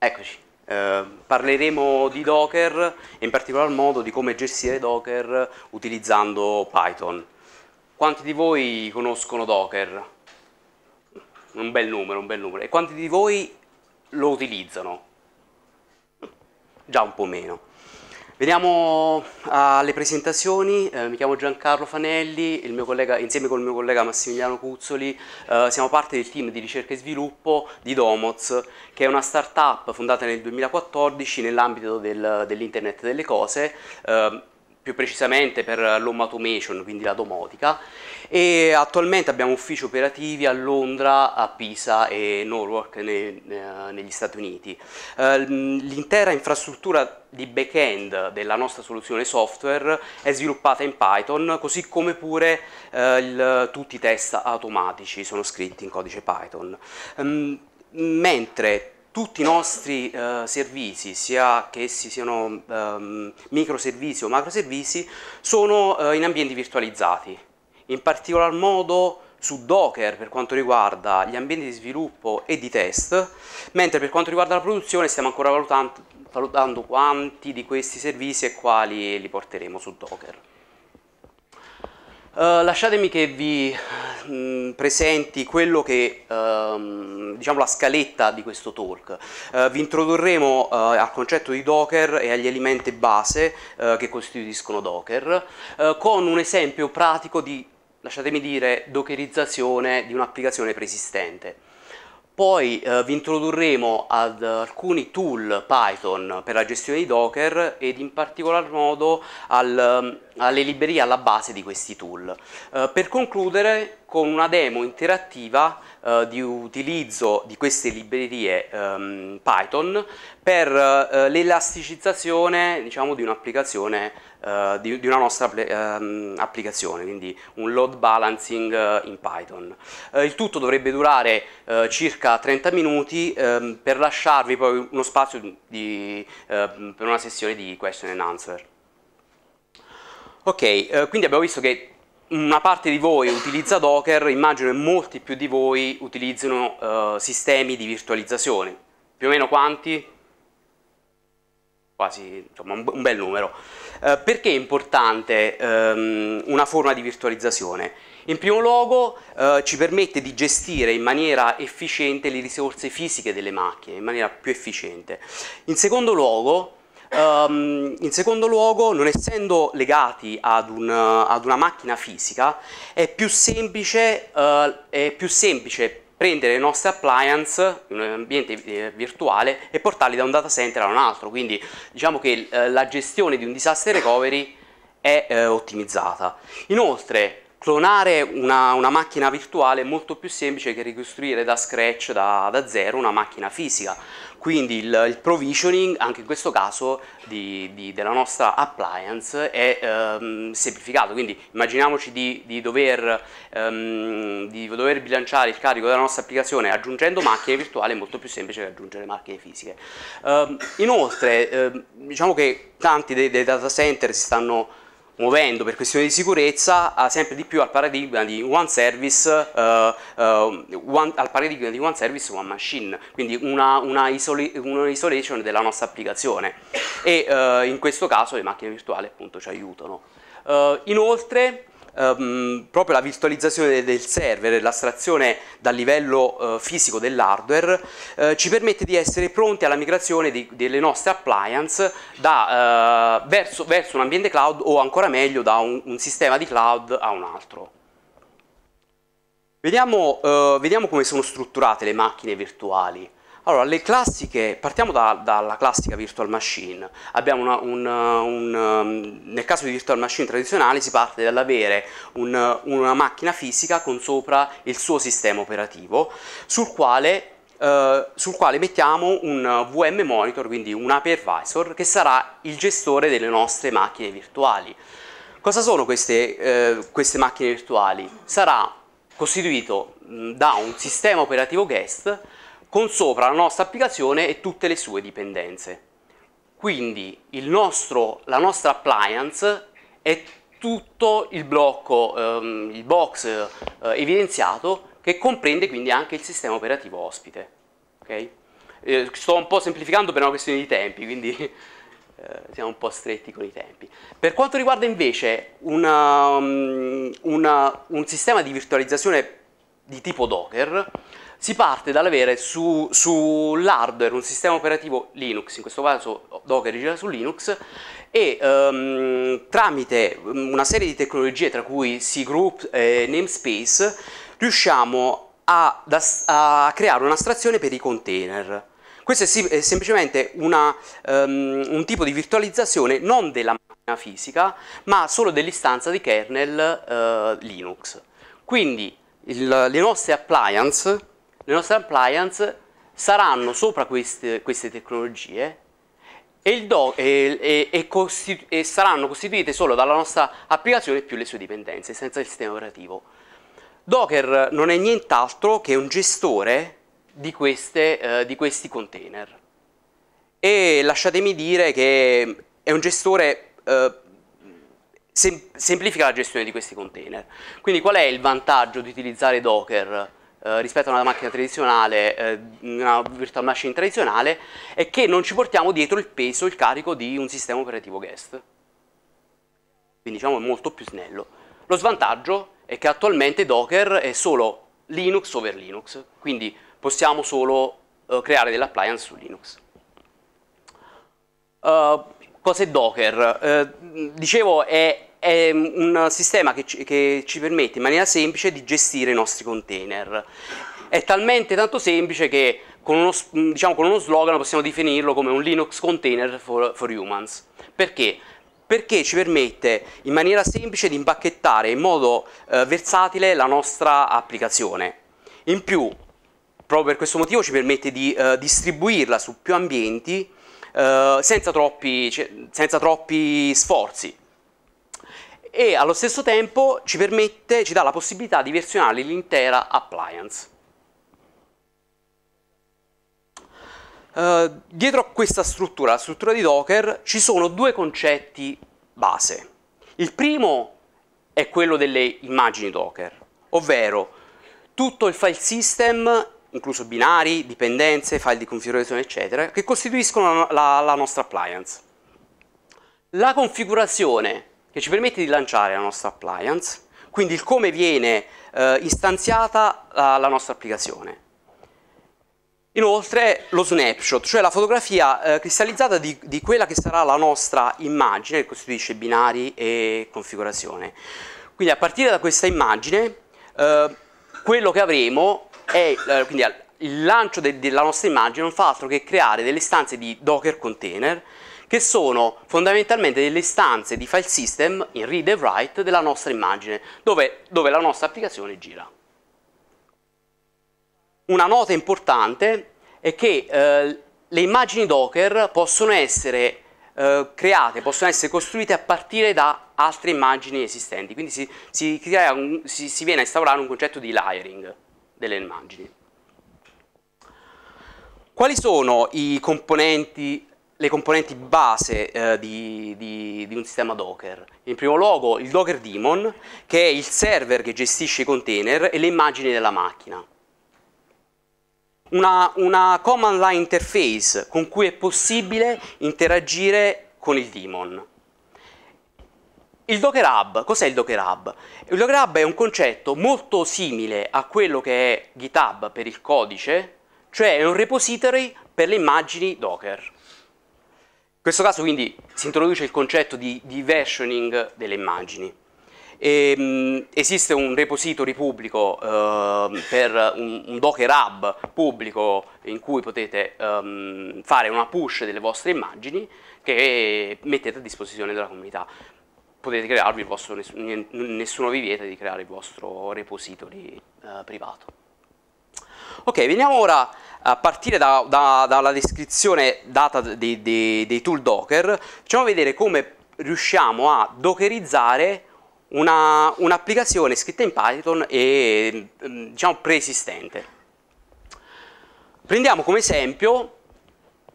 Eccoci, eh, parleremo di Docker e in particolar modo di come gestire Docker utilizzando Python. Quanti di voi conoscono Docker? Un bel numero, un bel numero. E quanti di voi lo utilizzano? Già un po' meno. Veniamo ah, alle presentazioni, eh, mi chiamo Giancarlo Fanelli, collega, insieme il mio collega Massimiliano Cuzzoli eh, siamo parte del team di ricerca e sviluppo di Domoz, che è una startup fondata nel 2014 nell'ambito del, dell'internet delle cose, eh, più precisamente per l'home automation, quindi la domotica, e attualmente abbiamo uffici operativi a Londra, a Pisa e Norwalk ne, ne, negli Stati Uniti. Eh, l'intera infrastruttura di back-end della nostra soluzione software è sviluppata in Python, così come pure eh, il, tutti i test automatici sono scritti in codice Python. Eh, mentre tutti i nostri eh, servizi, sia che essi siano ehm, microservizi o macroservizi, sono eh, in ambienti virtualizzati. In particolar modo su Docker per quanto riguarda gli ambienti di sviluppo e di test, mentre per quanto riguarda la produzione stiamo ancora valutando, valutando quanti di questi servizi e quali li porteremo su Docker. Eh, lasciatemi che vi mm, presenti quello che uh, diciamo la scaletta di questo talk. Uh, vi introdurremo eh, al concetto di Docker e agli elementi base che costituiscono Docker con un esempio pratico di, lasciatemi dire, dockerizzazione di un'applicazione preesistente. Poi eh, vi introdurremo ad alcuni tool Python per la gestione di Docker ed in particolar modo al, ehm, alle librerie alla base di questi tool. Eh, per concludere con una demo interattiva eh, di utilizzo di queste librerie ehm, Python per eh, l'elasticizzazione diciamo, di un'applicazione uh, di, di, una nostra um, applicazione, quindi un load balancing eh, in Python. Eh, il tutto dovrebbe durare circa 30 minuti um, per lasciarvi poi uno spazio di, ehm, per una sessione di question and answer. Ok, quindi abbiamo visto che una parte di voi utilizza Docker, immagino che molti più di voi utilizzino uh, sistemi di virtualizzazione. Più o meno quanti? Quasi, insomma, un, un bel numero. Eh, perché è importante ehm, una forma di virtualizzazione? In primo luogo eh, ci permette di gestire in maniera efficiente le risorse fisiche delle macchine, in maniera più efficiente. In secondo luogo, Um, in secondo luogo, non essendo legati ad, un, ad una macchina fisica, è più semplice, uh, è più semplice prendere le nostre appliance in un ambiente eh, virtuale e portarli da un data center a un altro, quindi diciamo che eh, la gestione di un disaster recovery è eh, ottimizzata. Inoltre clonare una, una, macchina virtuale è molto più semplice che ricostruire da scratch, da, da zero, una macchina fisica quindi il, il provisioning, anche in questo caso, di, di, della nostra appliance è ehm, semplificato. Quindi immaginiamoci di, di, dover, ehm, di dover bilanciare il carico della nostra applicazione aggiungendo macchine virtuali, è molto più semplice che aggiungere macchine fisiche. Ehm, inoltre, ehm, diciamo che tanti dei, dei data center si stanno muovendo per questioni di sicurezza sempre di più al paradigma di one service, uh, uh, one, al paradigma di one service, one machine, quindi una, una, isol una isolation della nostra applicazione e uh, in questo caso le macchine virtuali appunto ci aiutano. inoltre ehm, proprio la virtualizzazione del server e l'astrazione dal livello eh, fisico dell'hardware eh, ci permette di essere pronti alla migrazione di, delle nostre appliance da, eh, verso, verso, un ambiente cloud o ancora meglio da un, un sistema di cloud a un altro. Vediamo, eh, vediamo come sono strutturate le macchine virtuali. Allora, le classiche, partiamo da, dalla classica virtual machine. Una, un, un, um, nel caso di virtual machine tradizionali si parte dall'avere un, una macchina fisica con sopra il suo sistema operativo, sul quale Uh, sul quale mettiamo un VM monitor, quindi un hypervisor, che sarà il gestore delle nostre macchine virtuali. Cosa sono queste, uh, queste macchine virtuali? Sarà costituito mm, da un sistema operativo guest con sopra la nostra applicazione e tutte le sue dipendenze. Quindi nostro, la nostra appliance è tutto il blocco, ehm, il box eh, evidenziato che comprende quindi anche il sistema operativo ospite. Okay? Eh, sto un po' semplificando per una questione di tempi, quindi eh, siamo un po' stretti con i tempi. Per quanto riguarda invece una, mm, una, un sistema di virtualizzazione di tipo Docker, si parte dall'avere su, sull'hardware un sistema operativo Linux, in questo caso Docker gira su Linux, e um, tramite una serie di tecnologie tra cui cgroup e namespace riusciamo a, a creare un'astrazione per i container. Questo è, è semplicemente una, um, un tipo di virtualizzazione non della macchina fisica, ma solo dell'istanza di kernel uh, Linux. Quindi il, le nostre appliance le nostre appliance saranno sopra queste, queste tecnologie e, do, e, e, costitu, e, saranno costituite solo dalla nostra applicazione più le sue dipendenze, senza il sistema operativo. Docker non è nient'altro che un gestore di, queste, eh, di questi container. E lasciatemi dire che è un gestore eh, sem semplifica la gestione di questi container. Quindi qual è il vantaggio di utilizzare Docker? Eh, rispetto a una macchina tradizionale, eh, una virtual machine tradizionale, è che non ci portiamo dietro il peso, il carico di un sistema operativo guest. Quindi diciamo è molto più snello. Lo svantaggio è che attualmente Docker è solo Linux over Linux, quindi possiamo solo eh, creare delle appliance su Linux. Uh, cos'è Docker? Eh, dicevo è è un sistema che ci, che ci permette in maniera semplice di gestire i nostri container. È talmente tanto semplice che con uno, diciamo, con uno, slogan possiamo definirlo come un Linux container for, for, humans. Perché? Perché ci permette in maniera semplice di impacchettare in modo eh, versatile la nostra applicazione. In più, proprio per questo motivo ci permette di eh, distribuirla su più ambienti eh, senza, troppi, cioè, senza troppi sforzi e allo stesso tempo ci permette, ci dà la possibilità di versionare l'intera appliance. Uh, dietro a questa struttura, la struttura di Docker, ci sono due concetti base. Il primo è quello delle immagini Docker, ovvero tutto il file system, incluso binari, dipendenze, file di configurazione, eccetera, che costituiscono la, la nostra appliance. La configurazione che ci permette di lanciare la nostra appliance, quindi il come viene eh, istanziata la, la, nostra applicazione. Inoltre lo snapshot, cioè la fotografia eh, cristallizzata di, di quella che sarà la nostra immagine che costituisce binari e configurazione. Quindi a partire da questa immagine eh, quello che avremo è eh, quindi, il lancio de della nostra immagine non fa altro che creare delle istanze di Docker container che sono fondamentalmente delle istanze di file system in read e write della nostra immagine, dove, dove la nostra applicazione gira. Una nota importante è che eh, le immagini Docker possono essere eh, create, possono essere costruite a partire da altre immagini esistenti, quindi si, si, un, si, si viene a instaurare un concetto di layering delle immagini. Quali sono i componenti le componenti base eh, di, di, di, un sistema Docker. In primo luogo il Docker Daemon, che è il server che gestisce i container e le immagini della macchina. Una, una command line interface con cui è possibile interagire con il daemon. Il Docker Hub, cos'è il Docker Hub? Il Docker Hub è un concetto molto simile a quello che è GitHub per il codice, cioè è un repository per le immagini Docker. In questo caso quindi si introduce il concetto di versioning delle immagini. E, ehm, mh, esiste un repository pubblico eh, per un, un, Docker Hub pubblico in cui potete ehm, fare una push delle vostre immagini che mettete a disposizione della comunità. Potete crearvi il vostro, nessuno, vi vieta di creare il vostro repository eh, privato. Ok, veniamo ora a partire da, da, dalla descrizione data dei, dei, dei, tool Docker, facciamo vedere come riusciamo a dockerizzare un'applicazione un scritta in Python e diciamo preesistente. Prendiamo come esempio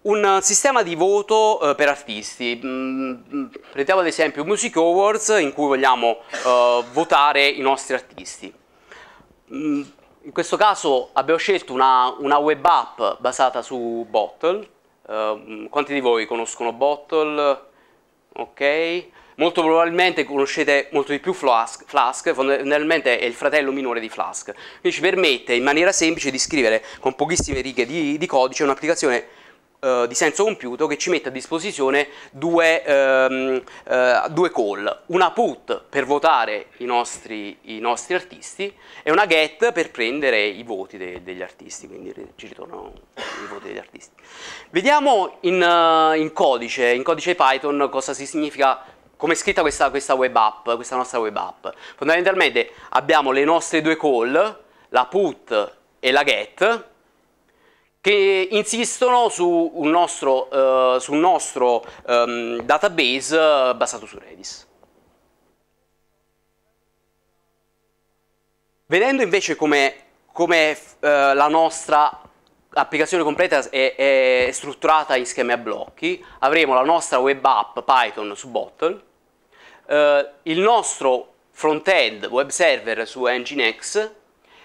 un sistema di voto eh, per artisti, mm, mm, prendiamo ad esempio Music Awards in cui vogliamo eh, votare i nostri artisti. Mm, in questo caso abbiamo scelto una, una web app basata su Bottle. Uh, quanti di voi conoscono Bottle? Ok. Molto probabilmente conoscete molto di più Flask, Flask, fondamentalmente è il fratello minore di Flask, quindi ci permette in maniera semplice di scrivere con pochissime righe di, di codice un'applicazione eh, di senso compiuto che ci mette a disposizione due, ehm, eh, due call, una put per votare i nostri, i nostri, artisti e una get per prendere i voti de, degli artisti, quindi ci ritornano i voti degli artisti. Vediamo in, uh, in, codice, in codice Python cosa si significa come è scritta questa, questa, web app, questa nostra web app. Fondamentalmente abbiamo le nostre due call, la put e la get, che insistono su un nostro, uh, su un nostro um, database eh, basato su Redis. Vedendo invece come, come uh, la nostra applicazione completa è, è, strutturata in schemi a blocchi, avremo la nostra web app Python su Bottle, eh, il nostro front-end web server su Nginx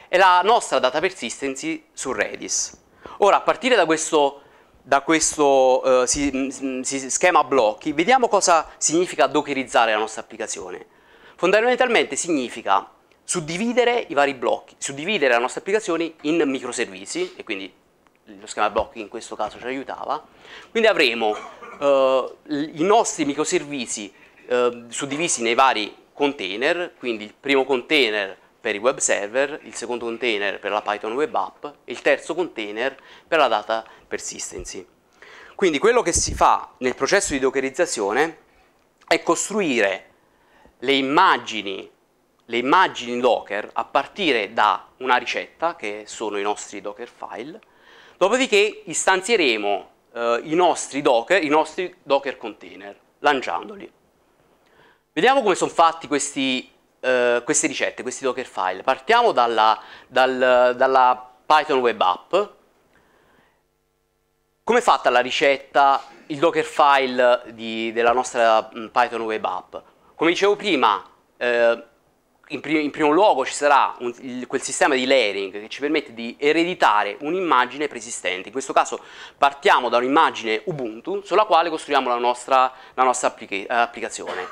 e la nostra data persistency su Redis. Ora, a partire da questo, da questo eh, si, mm, si schema blocchi, vediamo cosa significa dockerizzare la nostra applicazione. Fondamentalmente significa suddividere i vari blocchi, suddividere la nostra applicazione in microservizi, e quindi lo schema blocchi in questo caso ci aiutava, quindi avremo eh, i nostri microservizi eh, suddivisi nei vari container, quindi il primo container per i web server, il secondo container per la Python Web App e il terzo container per la data persistency. Quindi quello che si fa nel processo di dockerizzazione è costruire le immagini, le immagini Docker a partire da una ricetta che sono i nostri Docker file, dopodiché istanzieremo eh, i, nostri Docker, i nostri Docker container lanciandoli. Vediamo come sono fatti questi eh, queste ricette, questi Dockerfile. Partiamo dalla, dal, dalla Python Web App. Come è fatta la ricetta, il Dockerfile di, della nostra mm, Python Web App? Come dicevo prima, eh, in, prim in, primo luogo ci sarà un, il, quel sistema di layering che ci permette di ereditare un'immagine preesistente. In questo caso partiamo da un'immagine Ubuntu sulla quale costruiamo la nostra, la nostra applica applicazione.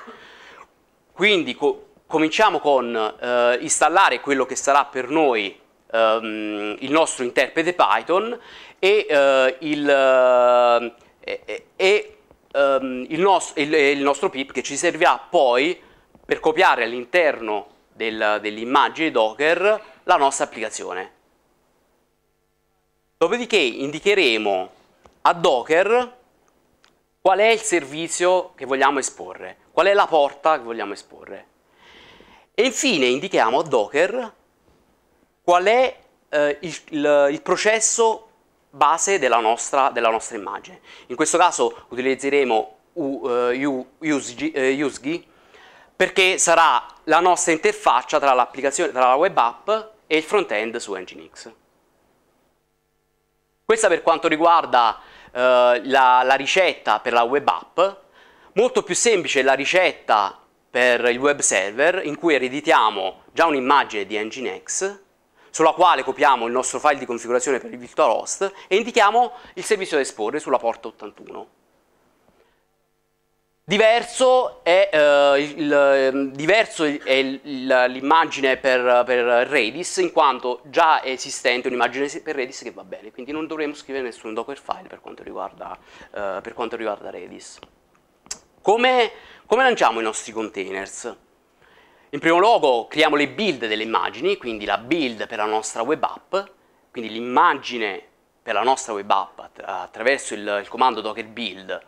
Quindi co cominciamo con eh, installare quello che sarà per noi ehm, il nostro interprete Python e, eh, il, eh, e ehm, il, nos il, il, nostro pip che ci servirà poi per copiare all'interno dell'immagine Docker la nostra applicazione. Dopodiché indicheremo a Docker qual è il servizio che vogliamo esporre, qual è la porta che vogliamo esporre. E infine indichiamo a Docker qual è eh, il, il, il, processo base della nostra, della nostra, immagine. In questo caso utilizzeremo U, uh, USG, uh, perché sarà la nostra interfaccia tra, l'applicazione, tra la web app e il front-end su Nginx. Questa per quanto riguarda eh, la, la, ricetta per la web app, molto più semplice la ricetta per il web server in cui ereditiamo già un'immagine di Nginx sulla quale copiamo il nostro file di configurazione per il virtualhost e indichiamo il servizio da esporre sulla porta 81. Diverso è, eh, ehm, l'immagine per, per, Redis, in quanto già è esistente un'immagine per Redis che va bene, quindi non dovremo scrivere nessun Docker file per quanto riguarda, eh, per quanto riguarda Redis. Come come lanciamo i nostri containers? In primo luogo creiamo le build delle immagini, quindi la build per la nostra web app, quindi l'immagine per la nostra web app attraverso il, il, comando docker build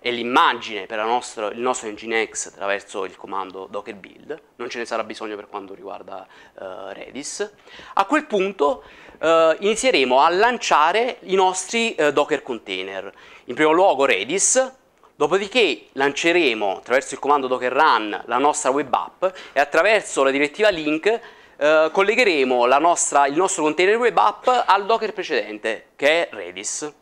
e l'immagine per nostra, il nostro Nginx attraverso il comando docker build, non ce ne sarà bisogno per quanto riguarda uh, Redis. A quel punto uh, inizieremo a lanciare i nostri uh, docker container. In primo luogo Redis, Dopodiché lanceremo attraverso il comando docker run la nostra web app e attraverso la direttiva link eh, collegheremo nostra, il nostro container web app al docker precedente che è Redis.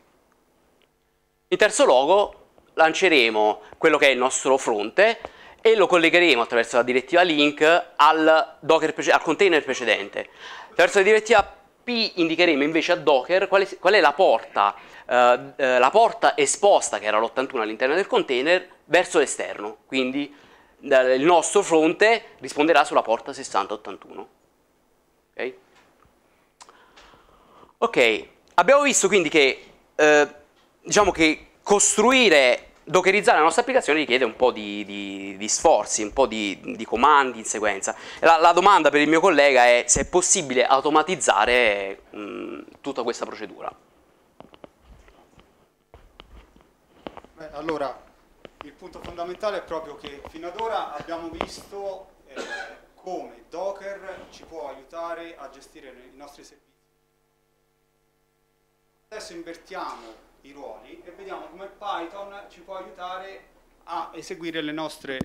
In terzo luogo lanceremo quello che è il nostro fronte e lo collegheremo attraverso la direttiva link al, docker, al container precedente. Attraverso la direttiva P indicheremo invece a Docker qual è, qual è la, porta, eh, eh, la porta, esposta, che era l'81 all'interno del container, verso l'esterno. Quindi il nostro fronte risponderà sulla porta 6081. Ok? Ok, abbiamo visto quindi che, eh, diciamo che costruire dockerizzare la nostra applicazione richiede un po' di, di, di sforzi, un po' di, di comandi in sequenza. La, la, domanda per il mio collega è se è possibile automatizzare mh, tutta questa procedura. Beh, allora, il punto fondamentale è proprio che fino ad ora abbiamo visto eh, come Docker ci può aiutare a gestire i nostri servizi. Adesso invertiamo i ruoli e vediamo come Python ci può aiutare a eseguire le nostre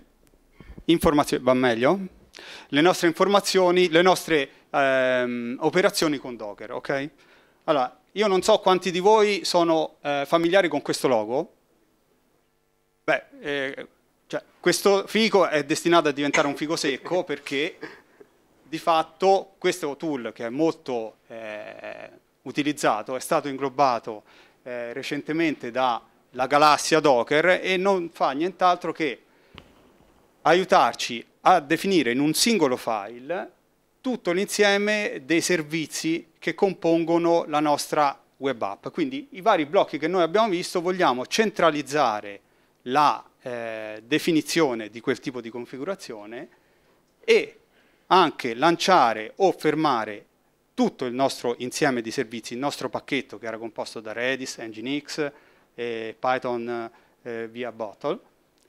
informazioni, va meglio? Le nostre informazioni, le nostre ehm, operazioni con Docker, ok? Allora, io non so quanti di voi sono eh, familiari con questo logo. Beh, eh, cioè, questo fico è destinato a diventare un fico secco perché di fatto questo tool che è molto eh, utilizzato è stato inglobato eh, recentemente dalla galassia Docker e non fa nient'altro che aiutarci a definire in un singolo file tutto l'insieme dei servizi che compongono la nostra web app. Quindi i vari blocchi che noi abbiamo visto vogliamo centralizzare la eh, definizione di quel tipo di configurazione e anche lanciare o fermare tutto il nostro insieme di servizi, il nostro pacchetto che era composto da Redis, Nginx, e Python eh, via bottle,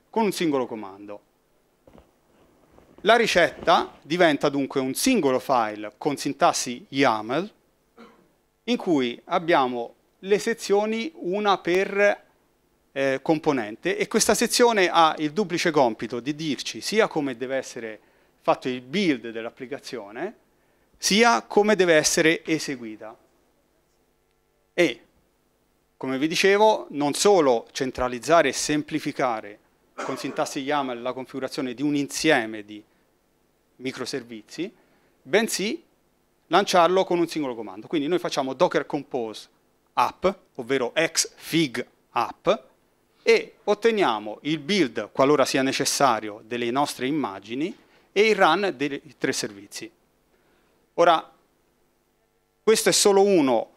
con un singolo comando. La ricetta diventa dunque un singolo file con sintassi YAML in cui abbiamo le sezioni una per eh, componente e questa sezione ha il duplice compito di dirci sia come deve essere fatto il build dell'applicazione, sia come deve essere eseguita. E, come vi dicevo, non solo centralizzare e semplificare con sintassi YAML la configurazione di un insieme di microservizi, bensì lanciarlo con un singolo comando. Quindi noi facciamo docker compose app, ovvero xfig app, e otteniamo il build, qualora sia necessario, delle nostre immagini e il run dei tre servizi. Ora, questo è solo uno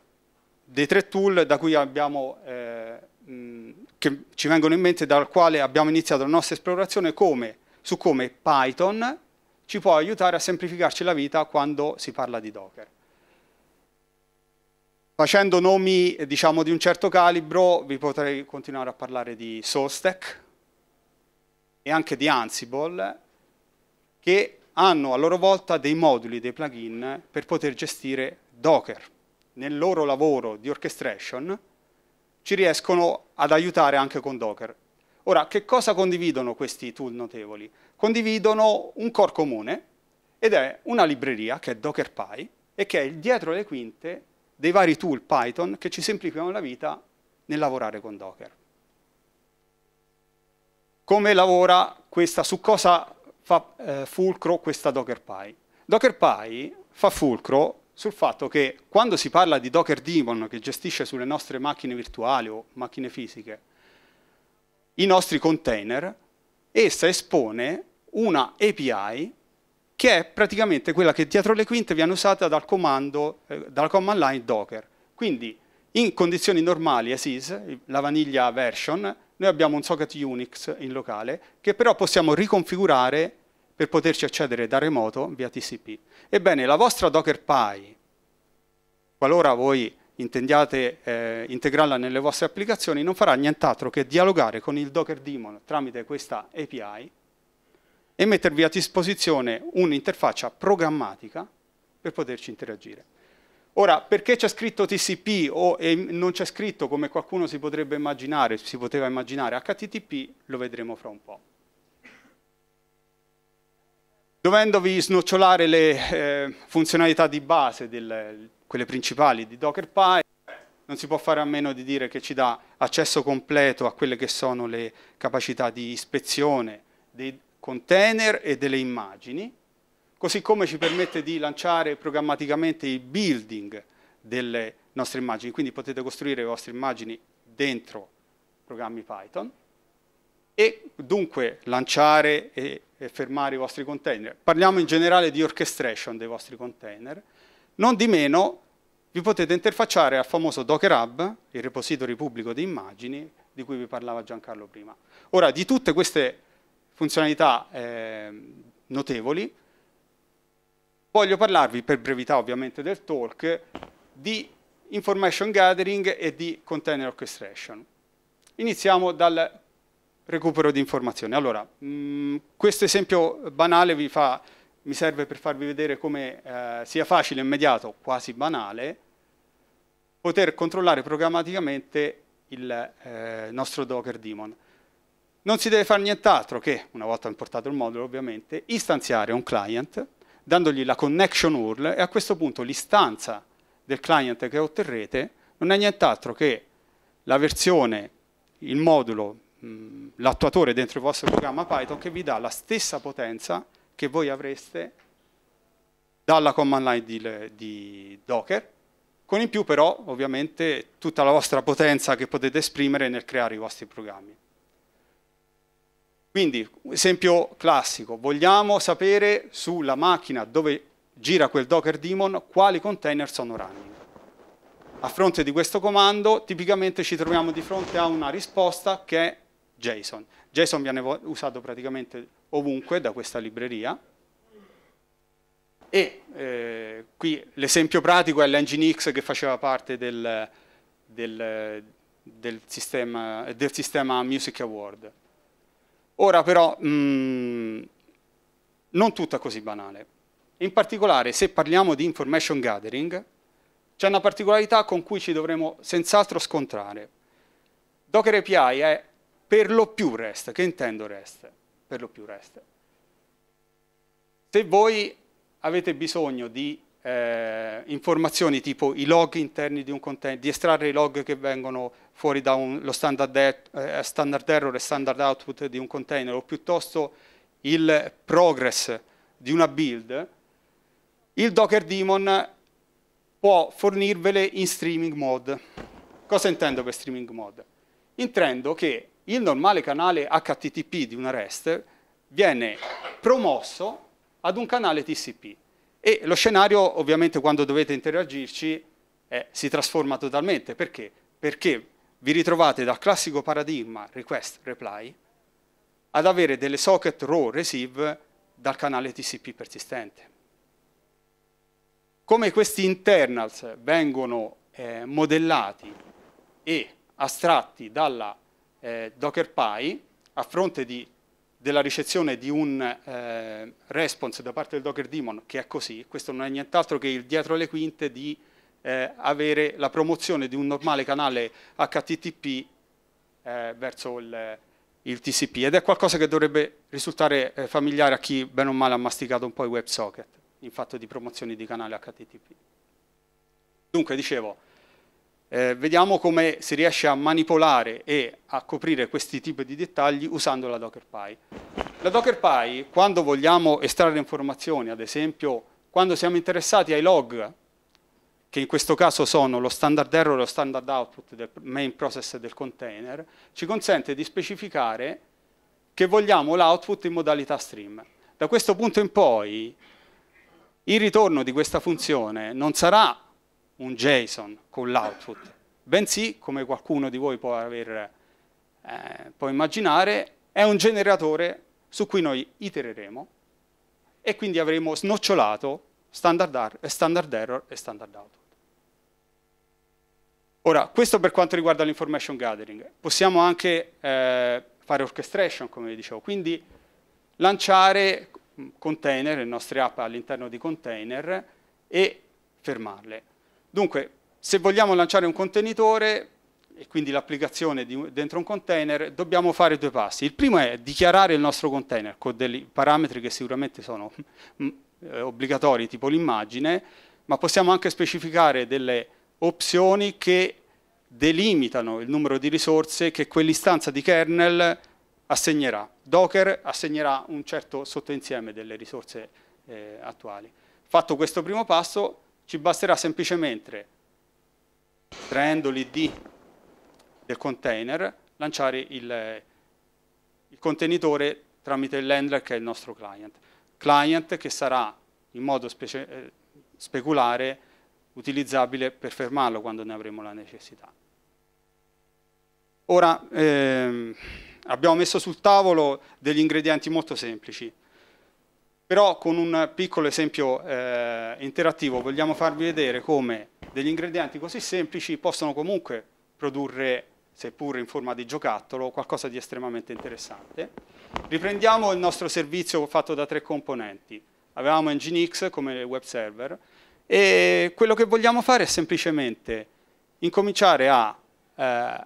dei tre tool abbiamo, eh, mm, che ci vengono in mente dal quale abbiamo iniziato la nostra esplorazione come, su come Python ci può aiutare a semplificarci la vita quando si parla di Docker. Facendo nomi diciamo, di un certo calibro vi potrei continuare a parlare di Solstack e anche di Ansible che hanno a loro volta dei moduli, dei plugin per poter gestire Docker. Nel loro lavoro di orchestration ci riescono ad aiutare anche con Docker. Ora, che cosa condividono questi tool notevoli? Condividono un core comune ed è una libreria che è Docker DockerPy e che è il dietro le quinte dei vari tool Python che ci semplificano la vita nel lavorare con Docker. Come lavora questa, su cosa fa eh, fulcro questa Docker Docker Dockerpy fa fulcro sul fatto che quando si parla di Docker Daemon che gestisce sulle nostre macchine virtuali o macchine fisiche i nostri container, essa espone una API che è praticamente quella che dietro le quinte viene usata dal comando, eh, dalla command line Docker. Quindi in condizioni normali, ASIS, la vaniglia version, noi abbiamo un socket Unix in locale che però possiamo riconfigurare per poterci accedere da remoto via TCP. Ebbene, la vostra Docker Pi, qualora voi intendiate eh, integrarla nelle vostre applicazioni, non farà nient'altro che dialogare con il Docker Daemon tramite questa API e mettervi a disposizione un'interfaccia programmatica per poterci interagire. Ora, perché c'è scritto TCP o non c'è scritto come qualcuno si potrebbe immaginare, si poteva immaginare HTTP, lo vedremo fra un po'. Dovendovi snocciolare le eh, funzionalità di base, del, quelle principali di Docker Pie, non si può fare a meno di dire che ci dà accesso completo a quelle che sono le capacità di ispezione dei container e delle immagini, così come ci permette di lanciare programmaticamente il building delle nostre immagini, quindi potete costruire le vostre immagini dentro programmi Python e dunque lanciare e, e fermare i vostri container. Parliamo in generale di orchestration dei vostri container, non di meno vi potete interfacciare al famoso Docker Hub, il repository pubblico di immagini, di cui vi parlava Giancarlo prima. Ora, di tutte queste funzionalità eh, notevoli, Voglio parlarvi, per brevità ovviamente del talk, di information gathering e di container orchestration. Iniziamo dal recupero di informazioni. Allora, mh, mm, questo esempio banale vi fa, mi serve per farvi vedere come eh, sia facile, immediato, quasi banale, poter controllare programmaticamente il eh, nostro Docker daemon. Non si deve fare nient'altro che, una volta importato il modulo ovviamente, istanziare un client dandogli la connection URL e a questo punto l'istanza del client che otterrete non è nient'altro che la versione, il modulo, l'attuatore dentro il vostro programma Python che vi dà la stessa potenza che voi avreste dalla command line di, di Docker, con in più però ovviamente tutta la vostra potenza che potete esprimere nel creare i vostri programmi. Quindi, esempio classico, vogliamo sapere sulla macchina dove gira quel Docker daemon quali container sono running. A fronte di questo comando, tipicamente ci troviamo di fronte a una risposta che è JSON. JSON viene usato praticamente ovunque da questa libreria. E eh, qui l'esempio pratico è l'Nginx che faceva parte del, del, del, sistema, del sistema Music Award. Ora però mh, mm, non tutto è così banale. In particolare, se parliamo di information gathering, c'è una particolarità con cui ci dovremo senz'altro scontrare. Docker API è per lo più REST. Che intendo REST? Per lo più REST. Se voi avete bisogno di eh, informazioni tipo i log interni di un container, di estrarre i log che vengono fuori dallo standard, eh, standard, error e standard output di un container o piuttosto il progress di una build, il Docker Daemon può fornirvele in streaming mode. Cosa intendo per streaming mode? Intendo che il normale canale HTTP di una REST viene promosso ad un canale TCP e lo scenario ovviamente quando dovete interagirci eh, si trasforma totalmente. Perché? Perché vi ritrovate dal classico paradigma request reply ad avere delle socket raw receive dal canale TCP persistente. Come questi internals vengono eh, modellati e astratti dalla eh, DockerPy a fronte di, della ricezione di un eh, response da parte del Docker Daemon che è così, questo non è nient'altro che il dietro le quinte di eh, avere la promozione di un normale canale HTTP eh, verso il, il, TCP ed è qualcosa che dovrebbe risultare eh, familiare a chi bene o male ha masticato un po' i WebSocket in fatto di promozione di canale HTTP. Dunque, dicevo, eh, vediamo come si riesce a manipolare e a coprire questi tipi di dettagli usando la Docker Dockerpy. La Docker Dockerpy, quando vogliamo estrarre informazioni, ad esempio quando siamo interessati ai log che in questo caso sono lo standard error e lo standard output del main process del container, ci consente di specificare che vogliamo l'output in modalità stream. Da questo punto in poi il ritorno di questa funzione non sarà un JSON con l'output, bensì, come qualcuno di voi può, aver, eh, può immaginare, è un generatore su cui noi itereremo e quindi avremo snocciolato standard, standard error e standard output. Ora, questo per quanto riguarda l'information gathering. Possiamo anche eh, fare orchestration, come vi dicevo, quindi lanciare mm, container, le nostre app all'interno di container e fermarle. Dunque, se vogliamo lanciare un contenitore e quindi l'applicazione dentro un container, dobbiamo fare due passi. Il primo è dichiarare il nostro container con dei parametri che sicuramente sono mm, eh, obbligatori, tipo l'immagine, ma possiamo anche specificare delle opzioni che delimitano il numero di risorse che quell'istanza di kernel assegnerà. Docker assegnerà un certo sottoinsieme delle risorse eh, attuali. Fatto questo primo passo, ci basterà semplicemente, traendo l'ID del container, lanciare il, il contenitore tramite il handler che è il nostro client. Client che sarà in modo spe eh, speculare utilizzabile per fermarlo quando ne avremo la necessità. Ora ehm, abbiamo messo sul tavolo degli ingredienti molto semplici, però con un piccolo esempio eh, interattivo vogliamo farvi vedere come degli ingredienti così semplici possono comunque produrre, seppur in forma di giocattolo, qualcosa di estremamente interessante. Riprendiamo il nostro servizio fatto da tre componenti. Avevamo Nginx come web server, e quello che vogliamo fare è semplicemente incominciare a eh,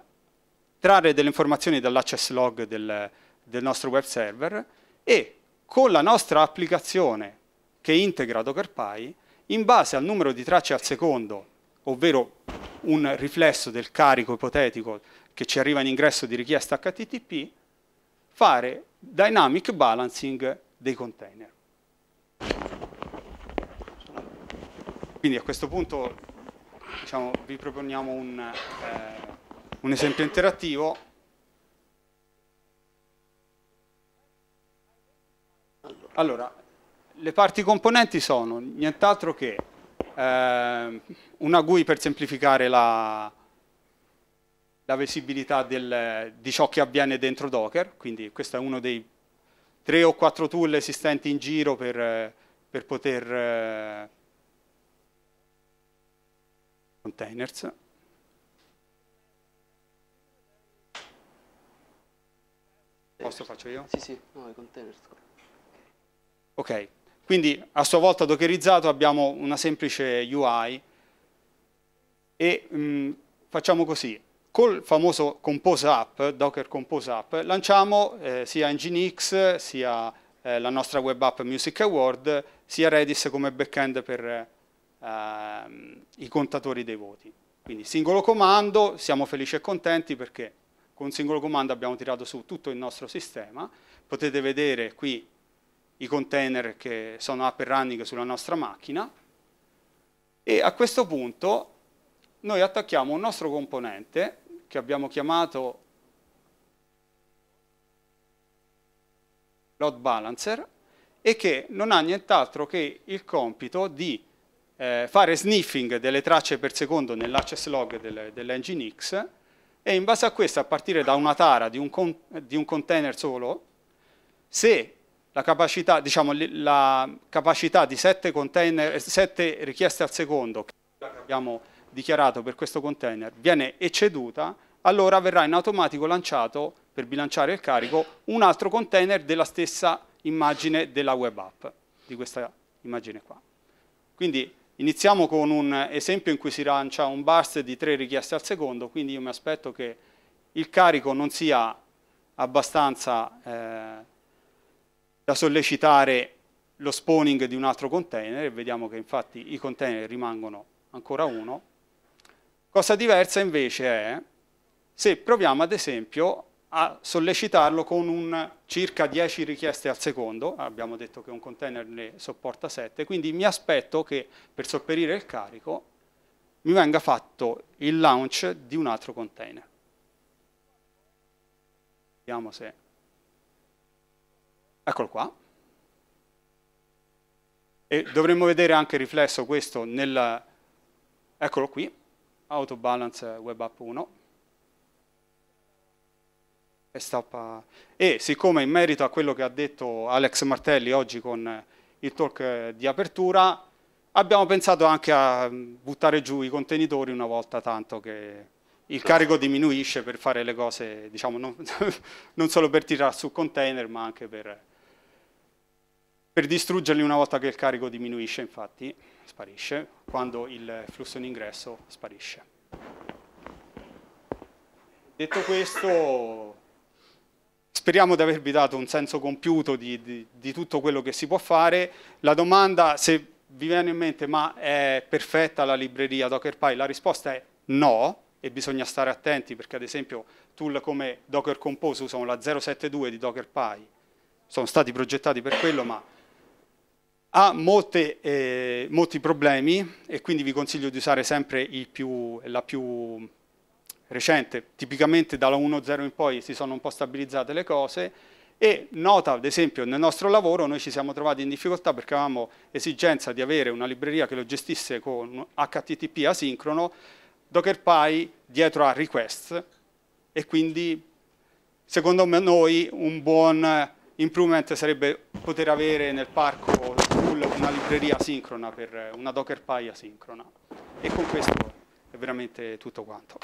trarre delle informazioni dall'access log del, del nostro web server e con la nostra applicazione che integra Docker DockerPy, in base al numero di tracce al secondo, ovvero un riflesso del carico ipotetico che ci arriva in ingresso di richiesta HTTP, fare dynamic balancing dei container. Quindi a questo punto diciamo, vi proponiamo un, eh, un esempio interattivo. Allora, le parti componenti sono nient'altro che eh, una GUI per semplificare la, la visibilità del, di ciò che avviene dentro Docker, quindi questo è uno dei tre o quattro tool esistenti in giro per, per poter eh, containers. Posso faccio io? Sì, sì, no, i containers. Ok, quindi a sua volta dockerizzato abbiamo una semplice UI e mh, mm, facciamo così, col famoso Compose App, Docker Compose App, lanciamo eh, sia Nginx, sia eh, la nostra web app Music Award, sia Redis come backend per ehm, i contatori dei voti. Quindi singolo comando, siamo felici e contenti perché con un singolo comando abbiamo tirato su tutto il nostro sistema, potete vedere qui i container che sono up and running sulla nostra macchina e a questo punto noi attacchiamo un nostro componente che abbiamo chiamato load balancer e che non ha nient'altro che il compito di eh, fare sniffing delle tracce per secondo nell'access log del, dell'Nginx e in base a questo, a partire da una tara di un, con, di un container solo, se la capacità, diciamo, la capacità di 7, container, 7 richieste al secondo che abbiamo dichiarato per questo container viene ecceduta, allora verrà in automatico lanciato, per bilanciare il carico, un altro container della stessa immagine della web app, di questa immagine qua. Quindi Iniziamo con un esempio in cui si lancia un burst di tre richieste al secondo, quindi io mi aspetto che il carico non sia abbastanza eh, da sollecitare lo spawning di un altro container vediamo che infatti i container rimangono ancora uno. Cosa diversa invece è se proviamo ad esempio a sollecitarlo con un, circa 10 richieste al secondo, abbiamo detto che un container ne sopporta 7, quindi mi aspetto che per sopperire il carico mi venga fatto il launch di un altro container. Vediamo se... Eccolo qua. E dovremmo vedere anche riflesso questo nel... Eccolo qui, Autobalance Web App 1. Stappa. E siccome in merito a quello che ha detto Alex Martelli oggi con eh, il talk eh, di apertura, abbiamo pensato anche a mm, buttare giù i contenitori una volta tanto che il certo. carico diminuisce per fare le cose, diciamo, non, non solo per tirare su container, ma anche per, per distruggerli una volta che il carico diminuisce, infatti, sparisce, quando il flusso in ingresso sparisce. Detto questo, Speriamo di avervi dato un senso compiuto di, di, di tutto quello che si può fare. La domanda, se vi viene in mente, ma è perfetta la libreria Dockerpy? La risposta è no, e bisogna stare attenti perché ad esempio tool come Docker Compose usano la 072 di Dockerpy, sono stati progettati per quello ma ha molte, eh, molti problemi e quindi vi consiglio di usare sempre più, la più recente, tipicamente dalla 1.0 in poi si sono un po' stabilizzate le cose e nota ad esempio nel nostro lavoro noi ci siamo trovati in difficoltà perché avevamo esigenza di avere una libreria che lo gestisse con HTTP asincrono, Docker Dockerpy dietro a request e quindi secondo me noi un buon improvement sarebbe poter avere nel parco una libreria asincrona per una Docker Dockerpy asincrona e con questo è veramente tutto quanto.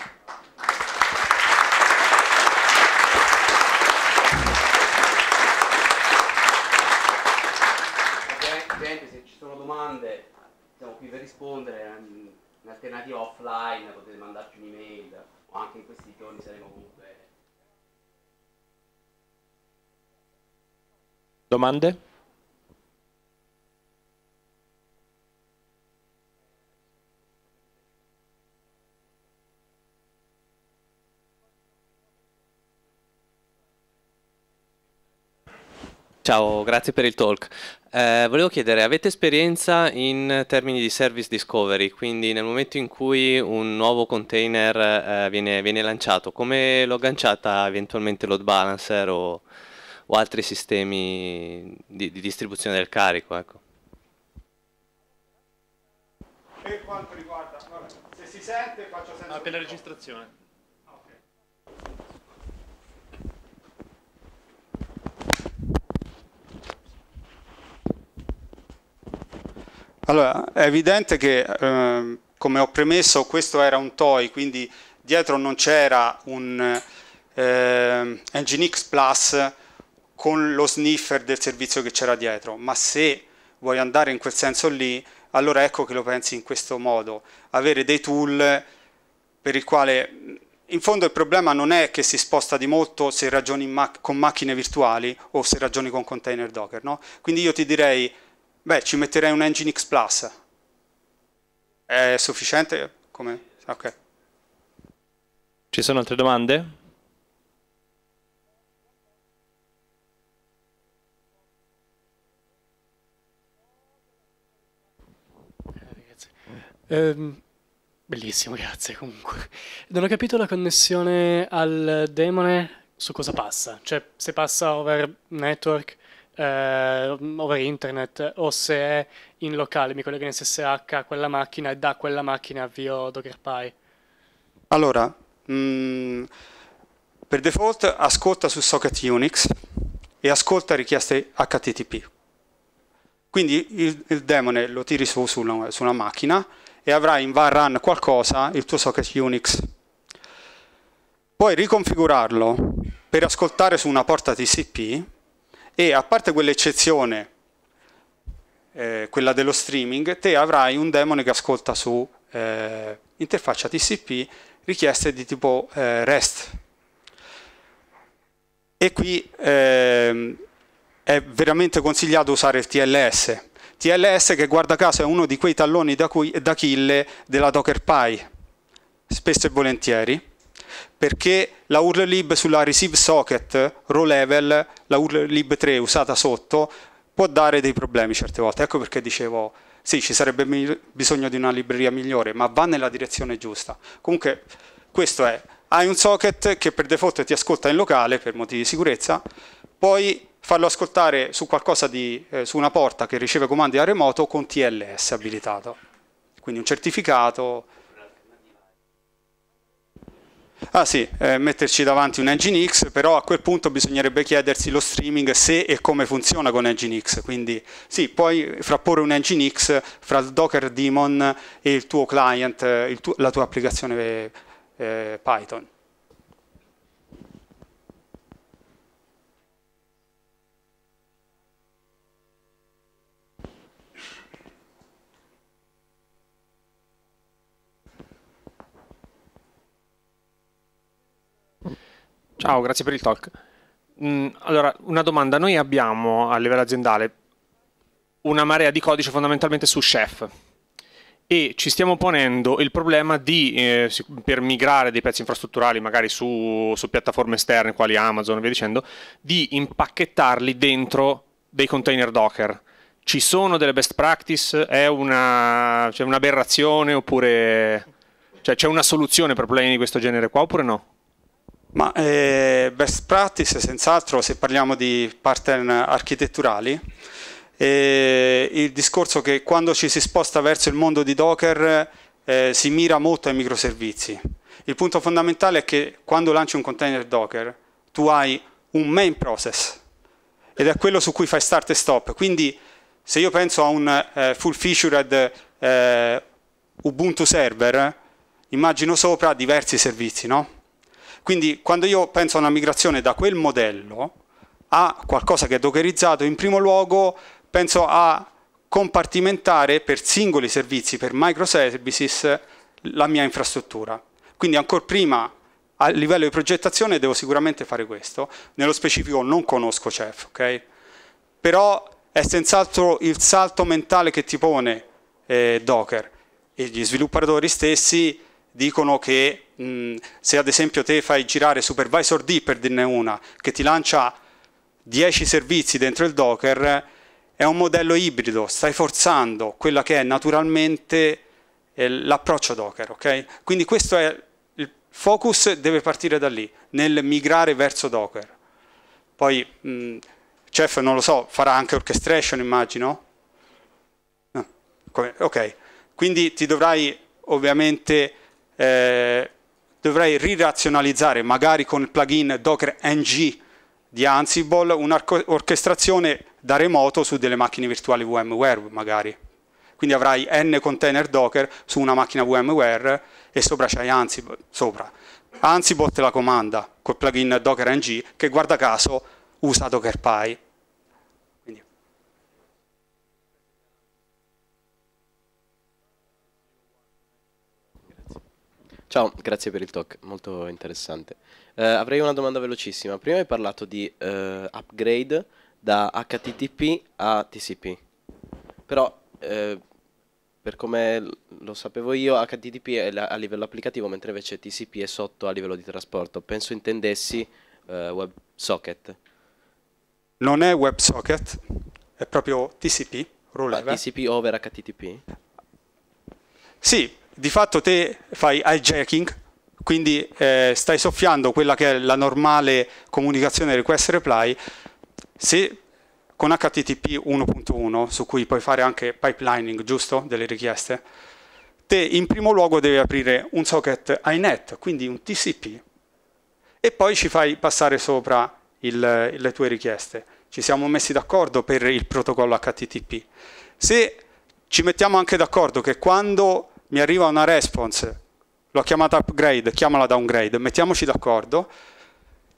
gente se ci sono domande siamo qui per rispondere, ehm, in alternativa offline potete mandarci un'email o anche in questi giorni saremo comunque. Domande? Ciao, grazie per il talk. Eh, volevo chiedere, avete esperienza in termini di service discovery, quindi nel momento in cui un nuovo container eh, viene, viene, lanciato, come lo agganciata eventualmente load balancer o, o altri sistemi di, di, distribuzione del carico? Ecco. E quanto riguarda, se si sente faccio senza... Ah, per la registrazione. Allora, è evidente che, eh, come ho premesso, questo era un toy, quindi dietro non c'era un eh, Nginx Plus con lo sniffer del servizio che c'era dietro, ma se vuoi andare in quel senso lì, allora ecco che lo pensi in questo modo, avere dei tool per il quale in fondo il problema non è che si sposta di molto se ragioni ma con macchine virtuali o se ragioni con container Docker, no? Quindi io ti direi Beh, ci metterei un Nginx Plus. È sufficiente? Come? Ok. Ci sono altre domande? Ehm, bellissimo, grazie comunque. Non ho capito la connessione al demone su cosa passa, cioè se passa over network eh, over internet o se è in locale mi collego in SSH a quella macchina e da quella macchina avvio Docker Dockerpy? Allora, mh, mm, per default ascolta su socket Unix e ascolta richieste HTTP. Quindi il, il demone lo tiri su, su, una, su una, macchina e avrai in var run qualcosa il tuo socket Unix. Puoi riconfigurarlo per ascoltare su una porta TCP e a parte quell'eccezione, eh, quella dello streaming, te avrai un demone che ascolta su eh, interfaccia TCP richieste di tipo eh, REST. E qui ehm, è veramente consigliato usare il TLS. TLS che guarda caso è uno di quei talloni d'Achille della Docker Pie, spesso e volentieri perché la URL lib sulla receive socket row level, la URL lib 3 usata sotto, può dare dei problemi certe volte. Ecco perché dicevo, sì, ci sarebbe bisogno di una libreria migliore, ma va nella direzione giusta. Comunque, questo è, hai un socket che per default ti ascolta in locale per motivi di sicurezza, poi farlo ascoltare su, di, eh, su una porta che riceve comandi da remoto con TLS abilitato, quindi un certificato Ah sì, eh, metterci davanti un Nginx, però a quel punto bisognerebbe chiedersi lo streaming se e come funziona con Nginx, quindi sì, puoi frapporre un Nginx fra il Docker Daemon e il tuo client, eh, il tu la tua applicazione eh, Python. Ciao, grazie per il talk. Mm, allora, una domanda. Noi abbiamo a livello aziendale una marea di codice fondamentalmente su Chef e ci stiamo ponendo il problema di, eh, per migrare dei pezzi infrastrutturali magari su, su piattaforme esterne quali Amazon e via dicendo, di impacchettarli dentro dei container Docker. Ci sono delle best practice? È una, cioè un'aberrazione oppure cioè, c'è una soluzione per problemi di questo genere qua oppure no? Ma eh, best practice, senz'altro, se parliamo di pattern architetturali, eh, il discorso che quando ci si sposta verso il mondo di Docker eh, si mira molto ai microservizi. Il punto fondamentale è che quando lanci un container Docker, tu hai un main process ed è quello su cui fai start e stop. Quindi se io penso a un eh, full featured eh, Ubuntu server, immagino sopra diversi servizi, no? Quindi quando io penso a una migrazione da quel modello a qualcosa che è dockerizzato, in primo luogo penso a compartimentare per singoli servizi, per microservices, la mia infrastruttura. Quindi ancora prima a livello di progettazione devo sicuramente fare questo. Nello specifico non conosco CEF, ok? Però è senz'altro il salto mentale che ti pone eh, Docker e gli sviluppatori stessi dicono che mh, se ad esempio te fai girare Supervisor D per dirne una, che ti lancia 10 servizi dentro il Docker, è un modello ibrido, stai forzando quella che è naturalmente eh, l'approccio Docker, ok? Quindi questo è il focus deve partire da lì, nel migrare verso Docker. Poi mh, Chef, non lo so, farà anche orchestration, immagino? No. Ok, quindi ti dovrai ovviamente eh, dovrei rirazionalizzare magari con il plugin Docker NG di Ansible un'orchestrazione da remoto su delle macchine virtuali VMware magari. Quindi avrai n container Docker su una macchina VMware e sopra c'hai Ansible. Sopra. Ansible te la comanda col plugin Docker NG che guarda caso usa Docker Pie Ciao, grazie per il talk, molto interessante. Eh, avrei una domanda velocissima. Prima hai parlato di eh, upgrade da HTTP a TCP, però eh, per come lo sapevo io HTTP è a livello applicativo, mentre invece TCP è sotto a livello di trasporto. Penso intendessi eh, WebSocket. Non è WebSocket, è proprio TCP, rule ah, TCP over HTTP? Sì, di fatto te fai hijacking, quindi eh, stai soffiando quella che è la normale comunicazione request reply, se con HTTP 1.1, su cui puoi fare anche pipelining, giusto, delle richieste, te in primo luogo devi aprire un socket INET, quindi un TCP, e poi ci fai passare sopra il, le tue richieste. Ci siamo messi d'accordo per il protocollo HTTP. Se ci mettiamo anche d'accordo che quando mi arriva una response, l'ho chiamata upgrade, chiamala downgrade, mettiamoci d'accordo,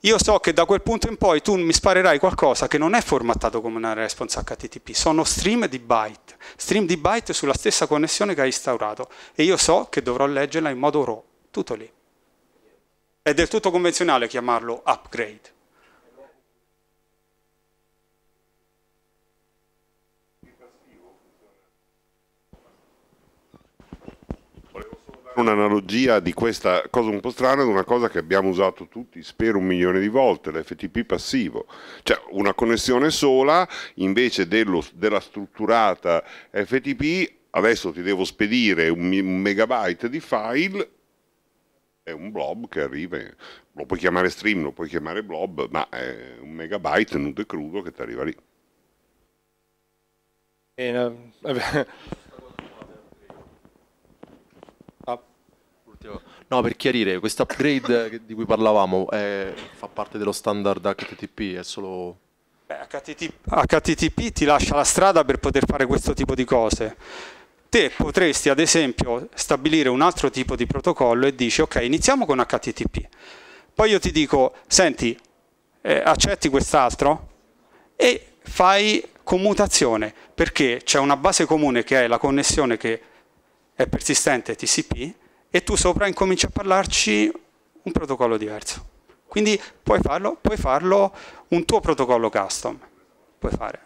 io so che da quel punto in poi tu mi sparerai qualcosa che non è formattato come una response HTTP, sono stream di byte, stream di byte sulla stessa connessione che hai instaurato e io so che dovrò leggerla in modo RAW, tutto lì. È del tutto convenzionale chiamarlo upgrade. un'analogia di questa cosa un po' strana ad una cosa che abbiamo usato tutti, spero un milione di volte, l'FTP passivo, cioè una connessione sola invece dello, della strutturata FTP, adesso ti devo spedire un, un megabyte di file è un blob che arriva, lo puoi chiamare stream, lo puoi chiamare blob, ma è un megabyte nudo e crudo che ti arriva lì. Eh, no, No, per chiarire, questo upgrade di cui parlavamo è, eh, fa parte dello standard HTTP, è solo... Beh, HTTP, HTTP ti lascia la strada per poter fare questo tipo di cose. Te potresti ad esempio stabilire un altro tipo di protocollo e dici ok, iniziamo con HTTP. Poi io ti dico, senti, eh, accetti quest'altro e fai commutazione perché c'è una base comune che è la connessione che è persistente TCP e tu sopra incominci a parlarci un protocollo diverso. Quindi puoi farlo, puoi farlo un tuo protocollo custom, puoi fare.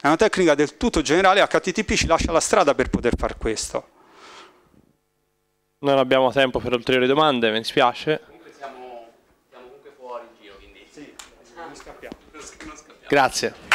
È una tecnica del tutto generale, HTTP ci lascia la strada per poter fare questo. Non abbiamo tempo per ulteriori domande, mi dispiace. Comunque siamo, siamo comunque fuori in giro, quindi sì, non scappiamo. Non scappiamo. Grazie.